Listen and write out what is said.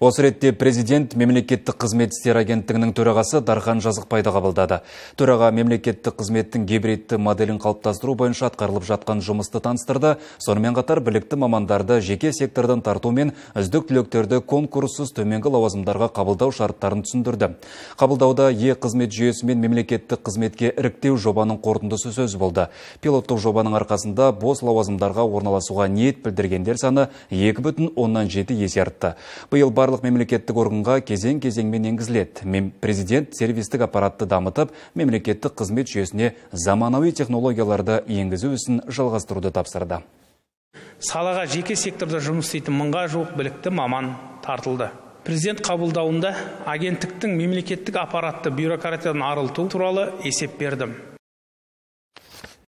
Осы ретте президент мемлекеттік қызмет істері агенттігінің төрағасы Дархан Жазықбайды қабылдады. Төраға мемлекеттік қызметтің гибридті моделін қалыптастыру бойынша атқарылып жатқан жұмысты таныстырды. Сонымен қатар білікті мамандарды жеке сектордан тарту мен үздік түлектерді конкурссыз төменгі лауазымдарға қабылдау шарттарын түсіндірді. Қабылдауда е қызмет жүйесі мен мемлекеттік қызметке іріктеу жобаның қорытындысы сөз болды. Пилоттық жобаның арқасында бос лауазымдарға орналасуға ниет білдіргендер саны 2,7 есе артты. Биыл барлық мемлекеттік органға кезең кезеңмен енгізіледі президент сервистік аппаратты дамытып мемлекеттік қызмет жүйесіне заманауи технологияларды енгізу ісін жалғастыруды тапсырды салаға жеке секторда жұмыс істейтін мыңға жуық білікті маман тартылды президент қабылдауында агенттіктің мемлекеттік аппаратты бюрократиядан арылту туралы есеп бердім